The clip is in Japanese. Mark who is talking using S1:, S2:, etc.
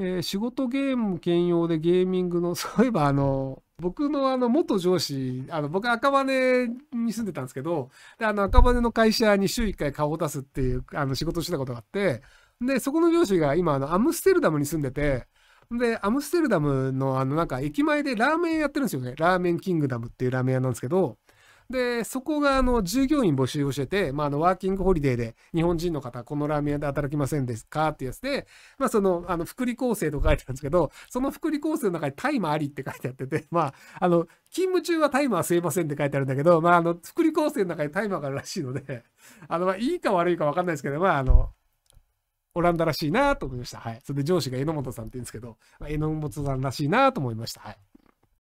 S1: えー、仕事ゲーム兼用でゲーミングの、そういえばあの、僕のあの元上司、あの僕赤羽に住んでたんですけど、であの赤羽の会社に週1回顔を出すっていうあの仕事をしてたことがあって、で、そこの上司が今あのアムステルダムに住んでて、で、アムステルダムのあのなんか駅前でラーメン屋やってるんですよね。ラーメンキングダムっていうラーメン屋なんですけど、で、そこが、あの、従業員募集をしてて、まあ、あの、ワーキングホリデーで、日本人の方、このラーメン屋で働きませんですかってやつで、まあ、その、あの、福利厚生と書いてあるんですけど、その福利厚生の中にタイマーありって書いてあってて、まあ、あの、勤務中はタイマーす吸えませんって書いてあるんだけど、まあ、あの、福利厚生の中にタイマーがあるらしいので、あの、まあ、いいか悪いかわかんないですけど、まあ、あの、オランダらしいなと思いました。はい。それで上司が榎本さんって言うんですけど、まあ、榎本さんらしいなと思いました。はい。